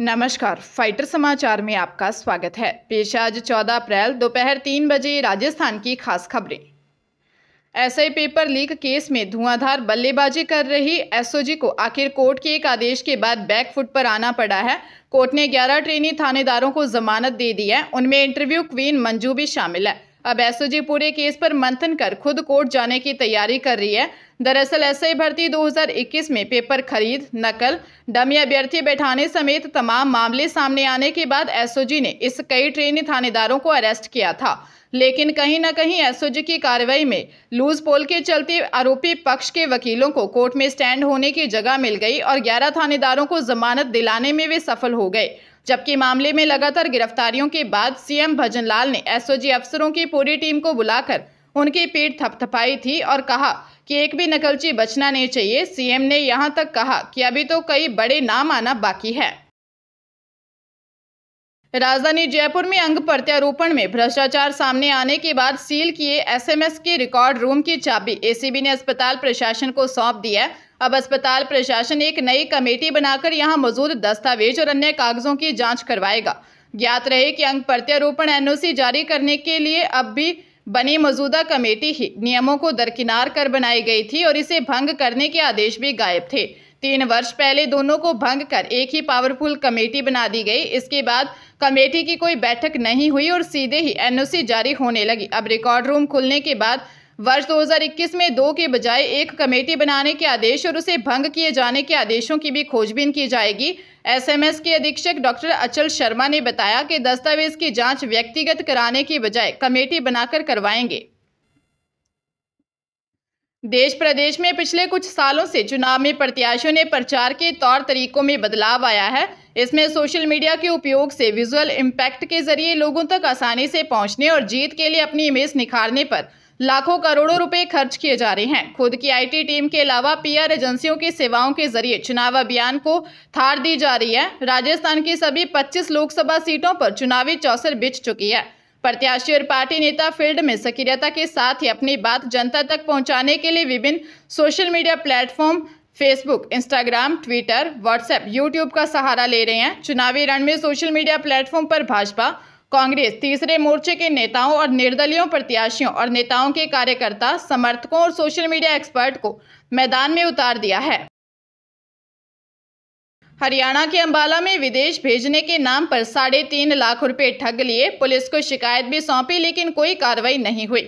नमस्कार फाइटर समाचार में आपका स्वागत है पेश आज 14 अप्रैल दोपहर तीन बजे राजस्थान की खास खबरें एसआई पेपर लीक केस में धुआंधार बल्लेबाजी कर रही एसओजी को आखिर कोर्ट के एक आदेश के बाद बैक फुट पर आना पड़ा है कोर्ट ने 11 ट्रेनी थानेदारों को जमानत दे दी है उनमें इंटरव्यू क्वीन मंजू भी शामिल है अब एस पूरे केस पर मंथन कर खुद कोर्ट जाने की तैयारी कर रही है दरअसल एसआई भर्ती 2021 में पेपर खरीद नकल डमी अभ्यर्थी बैठाने समेत तमाम मामले सामने आने के बाद एसओजी ने इस कई ट्रेनी थानेदारों को अरेस्ट किया था लेकिन कहीं ना कहीं एसओजी की कार्रवाई में लूज पोल के चलते आरोपी पक्ष के वकीलों को कोर्ट में स्टैंड होने की जगह मिल गई और ग्यारह थानेदारों को जमानत दिलाने में वे सफल हो गए जबकि मामले में लगातार गिरफ्तारियों के बाद सीएम भजनलाल ने एसओजी अफसरों की पूरी टीम को बुलाकर उनकी पीठ थपथपाई थी और कहा कि एक भी नकलची बचना नहीं चाहिए सीएम ने यहां तक कहा कि अभी तो कई बड़े नाम आना बाकी है राजधानी जयपुर में अंग प्रत्यारोपण में भ्रष्टाचार सामने आने के बाद सील किए एसएमएस के रिकॉर्ड रूम की चाबी एसीबी ने अस्पताल प्रशासन को सौंप दिया अब अस्पताल प्रशासन एक नई कमेटी बनाकर यहां मौजूद दस्तावेज और अन्य कागजों की जांच करवाएगा ज्ञात रहे कि अंग प्रत्यारोपण एनओसी जारी करने के लिए अब भी बनी मौजूदा कमेटी ही नियमों को दरकिनार कर बनाई गई थी और इसे भंग करने के आदेश भी गायब थे तीन वर्ष पहले दोनों को भंग कर एक ही पावरफुल कमेटी बना दी गई इसके बाद कमेटी की कोई बैठक नहीं हुई और सीधे ही एनओसी जारी होने लगी अब रिकॉर्ड रूम खुलने के बाद वर्ष 2021 में दो के बजाय एक कमेटी बनाने के आदेश और उसे भंग किए जाने के आदेशों की भी खोजबीन की जाएगी एसएमएस के अधीक्षक डॉक्टर अचल शर्मा ने बताया कि दस्तावेज की जांच व्यक्तिगत कराने के बजाय कमेटी बनाकर करवाएंगे देश प्रदेश में पिछले कुछ सालों से चुनाव में प्रत्याशियों ने प्रचार के तौर तरीकों में बदलाव आया है इसमें सोशल मीडिया के उपयोग से विजुअल इम्पैक्ट के जरिए लोगों तक आसानी से पहुंचने और जीत के लिए अपनी इमेज निखारने पर लाखों करोड़ों रुपए खर्च किए जा रहे हैं खुद की आईटी टीम के अलावा पीआर एजेंसियों की सेवाओं के जरिए चुनाव अभियान को थार दी जा रही है राजस्थान की सभी 25 लोकसभा सीटों पर चुनावी चौसर बिछ चुकी है प्रत्याशी और पार्टी नेता फील्ड में सक्रियता के साथ ही अपनी बात जनता तक पहुंचाने के लिए विभिन्न social media platform Facebook Instagram Twitter WhatsApp YouTube का सहारा ले रहे हैं चुनावी रण में सोशल मीडिया प्लेटफॉर्म पर भाजपा कांग्रेस तीसरे मोर्चे के नेताओं और निर्दलीयों प्रत्याशियों और नेताओं के कार्यकर्ता समर्थकों और सोशल मीडिया एक्सपर्ट को मैदान में उतार दिया है हरियाणा के अंबाला में विदेश भेजने के नाम पर साढ़े तीन लाख रुपए ठग लिए पुलिस को शिकायत भी सौंपी लेकिन कोई कार्रवाई नहीं हुई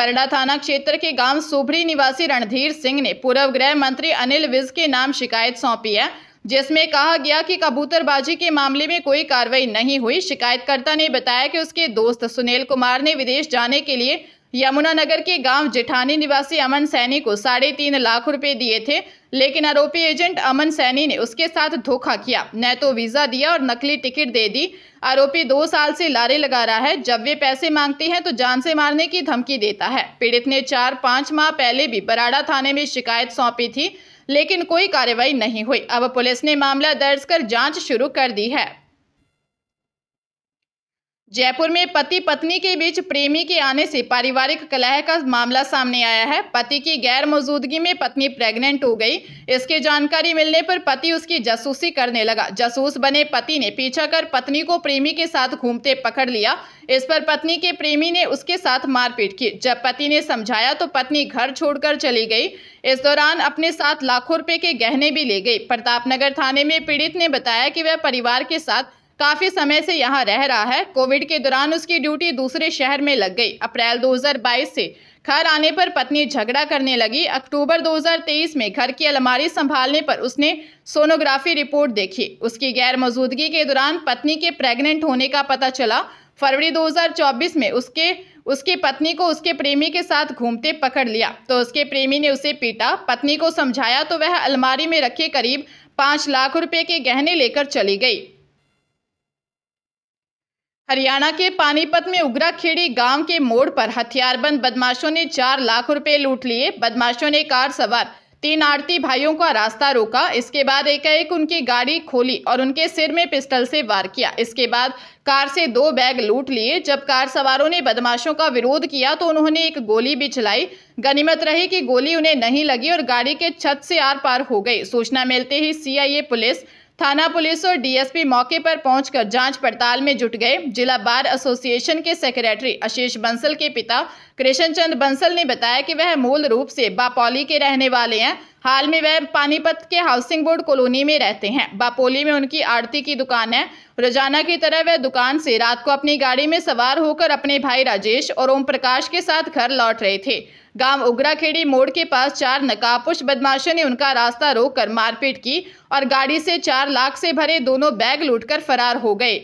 बरडा थाना क्षेत्र के गांव सुभरी निवासी रणधीर सिंह ने पूर्व गृह मंत्री अनिल विज के नाम शिकायत सौंपी है जिसमें कहा गया कि कबूतरबाजी के मामले में कोई कार्रवाई नहीं हुई शिकायतकर्ता ने बताया कि उसके दोस्त सुनील कुमार ने विदेश जाने के लिए यमुनानगर के गांव जेठानी निवासी अमन सैनी को साढ़े तीन लाख रुपए दिए थे लेकिन आरोपी एजेंट अमन सैनी ने उसके साथ धोखा किया न तो वीज़ा दिया और नकली टिकट दे दी आरोपी दो साल से लारे लगा रहा है जब वे पैसे मांगते हैं तो जान से मारने की धमकी देता है पीड़ित ने चार पांच माह पहले भी बराड़ा थाने में शिकायत सौंपी थी लेकिन कोई कार्रवाई नहीं हुई अब पुलिस ने मामला दर्ज कर जाँच शुरू कर दी है जयपुर में पति पत्नी के बीच प्रेमी के आने से पारिवारिक कलह का मामला सामने आया है पति की गैर मौजूदगी में पत्नी प्रेग्नेंट हो गई इसकी जानकारी मिलने पर पति उसकी जासूसी करने लगा जासूस बने पति ने पीछा कर पत्नी को प्रेमी के साथ घूमते पकड़ लिया इस पर पत्नी के प्रेमी ने उसके साथ मारपीट की जब पति ने समझाया तो पत्नी घर छोड़कर चली गई इस दौरान अपने साथ लाखों रुपए के गहने भी ले गई प्रतापनगर थाने में पीड़ित ने बताया कि वह परिवार के साथ काफ़ी समय से यहाँ रह रहा है कोविड के दौरान उसकी ड्यूटी दूसरे शहर में लग गई अप्रैल 2022 से घर आने पर पत्नी झगड़ा करने लगी अक्टूबर 2023 में घर की अलमारी संभालने पर उसने सोनोग्राफी रिपोर्ट देखी उसकी गैर मौजूदगी के दौरान पत्नी के प्रेग्नेंट होने का पता चला फरवरी 2024 में उसके उसकी पत्नी को उसके प्रेमी के साथ घूमते पकड़ लिया तो उसके प्रेमी ने उसे पीटा पत्नी को समझाया तो वह अलमारी में रखे करीब पाँच लाख रुपए के गहने लेकर चली गई हरियाणा के पानीपत में उग्राखेड़ी गांव के मोड़ पर हथियारबंद बदमाशों ने चार लाख रुपए लूट लिए बदमाशों ने कार सवार तीन आरती भाइयों का रास्ता रोका इसके बाद एकाएक उनकी गाड़ी खोली और उनके सिर में पिस्टल से वार किया इसके बाद कार से दो बैग लूट लिए जब कार सवारों ने बदमाशों का विरोध किया तो उन्होंने एक गोली भी चलाई गनीमत रही कि गोली उन्हें नहीं लगी और गाड़ी के छत से आर पार हो गई सूचना मिलते ही सीआईए पुलिस थाना पुलिस और डीएसपी मौके पर पहुंचकर जांच पड़ताल में जुट गए जिला बार एसोसिएशन के सेक्रेटरी आशीष बंसल के पिता कृष्ण चंद बंसल ने बताया कि वह मूल रूप से बापौली के रहने वाले हैं हाल में वह पानीपत के हाउसिंग बोर्ड कॉलोनी में रहते हैं बापोली में उनकी आरती की दुकान है रोजाना की तरह वह दुकान से रात को अपनी गाड़ी में सवार होकर अपने भाई राजेश और ओम प्रकाश के साथ घर लौट रहे थे गांव उग्राखेड़ी मोड़ के पास चार नकापुश बदमाशों ने उनका रास्ता रोककर मारपीट की और गाड़ी से चार लाख से भरे दोनों बैग लूटकर फरार हो गए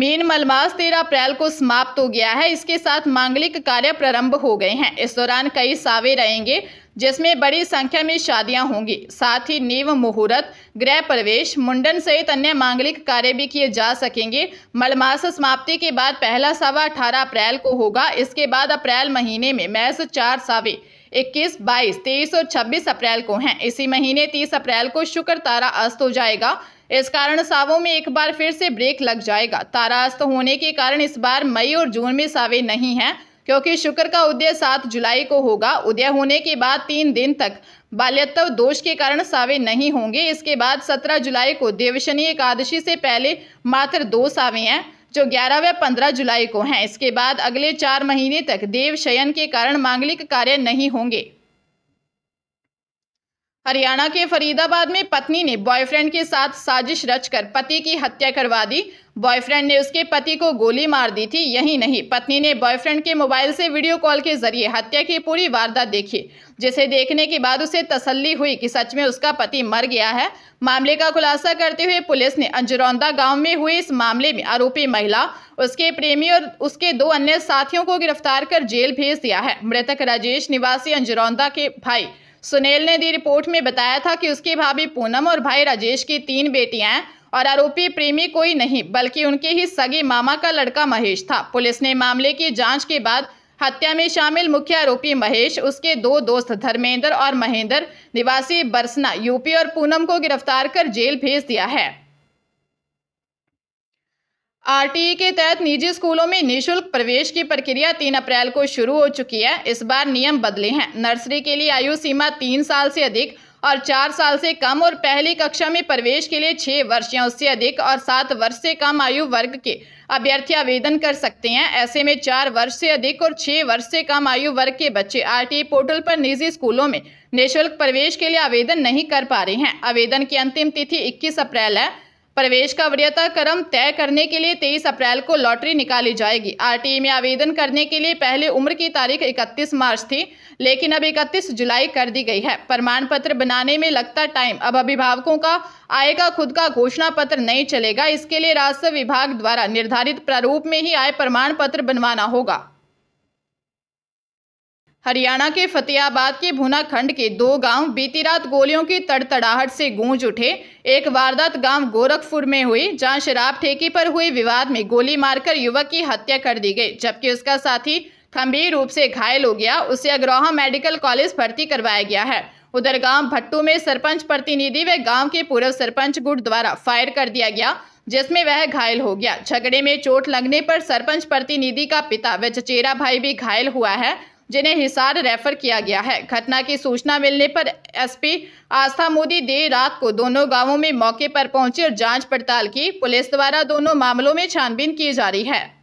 मेन मलमास तेरह अप्रैल को समाप्त हो गया है इसके साथ मांगलिक कार्य प्रारंभ हो गए हैं इस दौरान कई सावे रहेंगे जिसमें बड़ी संख्या में शादियां होंगी साथ ही नीव मुहूर्त गृह प्रवेश मुंडन सहित अन्य मांगलिक कार्य भी किए जा सकेंगे मलमास समाप्ति के बाद पहला सावा अठारह अप्रैल को होगा इसके बाद अप्रैल महीने में मैस चार सावे इक्कीस बाईस तेईस और छब्बीस अप्रैल को हैं इसी महीने तीस अप्रैल को शुक्र तारा अस्त हो जाएगा इस कारण सावों में एक बार फिर से ब्रेक लग जाएगा तारा अस्त होने के कारण इस बार मई और जून में सावे नहीं हैं क्योंकि शुक्र का उदय सात जुलाई को होगा उदय होने के बाद तीन दिन तक बाल्यत्व दोष के कारण सावे नहीं होंगे इसके बाद सत्रह जुलाई को देवशनि एकादशी से पहले मात्र दो सावे हैं जो ग्यारह व पंद्रह जुलाई को हैं इसके बाद अगले चार महीने तक देव शयन के कारण मांगलिक कार्य नहीं होंगे हरियाणा के फरीदाबाद में पत्नी ने बॉयफ्रेंड के साथ साजिश रचकर पति की हत्या करवा दी बॉयफ्रेंड ने उसके पति को गोली मार दी थी यही नहीं पत्नी ने बॉयफ्रेंड के मोबाइल से वीडियो कॉल के जरिए हत्या की पूरी वारदात देखी जिसे देखने के बाद उसे तसल्ली हुई कि सच में उसका पति मर गया है मामले का खुलासा करते हुए पुलिस ने अंजरौंदा गांव में हुए इस मामले में आरोपी महिला उसके प्रेमी और उसके दो अन्य साथियों को गिरफ्तार कर जेल भेज दिया है मृतक राजेश निवासी अंजरौंदा के भाई सुनील ने दी रिपोर्ट में बताया था कि उसकी भाभी पूनम और भाई राजेश की तीन बेटियां हैं और आरोपी प्रेमी कोई नहीं बल्कि उनके ही सगे मामा का लड़का महेश था पुलिस ने मामले की जांच के बाद हत्या में शामिल मुख्य आरोपी महेश उसके दो दोस्त धर्मेंद्र और महेंद्र निवासी बरसना यूपी और पूनम को गिरफ्तार कर जेल भेज दिया है आरटीई के तहत निजी स्कूलों में निशुल्क प्रवेश की प्रक्रिया तीन अप्रैल को शुरू हो चुकी है इस बार नियम बदले हैं नर्सरी के लिए आयु सीमा तीन साल से अधिक और चार साल से कम और पहली कक्षा में प्रवेश के लिए छः वर्ष या उससे अधिक और सात वर्ष से कम आयु वर्ग के अभ्यर्थी आवेदन कर सकते हैं ऐसे में चार वर्ष से अधिक और छः वर्ष से कम आयु वर्ग के बच्चे आरटीई पोर्टल पर निजी स्कूलों में निःशुल्क प्रवेश के लिए आवेदन नहीं कर पा रहे हैं आवेदन की अंतिम तिथि इक्कीस अप्रैल है प्रवेश का वरीयता क्रम तय करने के लिए तेईस अप्रैल को लॉटरी निकाली जाएगी आरटीई में आवेदन करने के लिए पहले उम्र की तारीख इकतीस मार्च थी लेकिन अब इकतीस जुलाई कर दी गई है प्रमाण पत्र बनाने में लगता टाइम अब अभिभावकों का आएगा खुद का घोषणा पत्र नहीं चलेगा इसके लिए राजस्व विभाग द्वारा निर्धारित प्रारूप में ही आय प्रमाण पत्र बनवाना होगा हरियाणा के फतेहाबाद के भुना खंड के दो गांव बीती रात गोलियों की तड़तड़ाहट से गूंज उठे एक वारदात गांव गोरखपुर में हुई जहां शराब ठेके पर हुए विवाद में गोली मारकर युवक की हत्या कर दी गई जबकि उसका साथी गंभीर रूप से घायल हो गया उसे अग्रोहा मेडिकल कॉलेज भर्ती करवाया गया है उधर गांव भट्टू में सरपंच प्रतिनिधि व गांव के पूर्व सरपंच गुट द्वारा फायर कर दिया गया जिसमें वह घायल हो गया झगड़े में चोट लगने पर सरपंच प्रतिनिधि का पिता व चचेरा भाई भी घायल हुआ है जिन्हें हिसार रेफर किया गया है घटना की सूचना मिलने पर एसपी आस्था मोदी देर रात को दोनों गांवों में मौके पर पहुंची और जांच पड़ताल की पुलिस द्वारा दोनों मामलों में छानबीन की जा रही है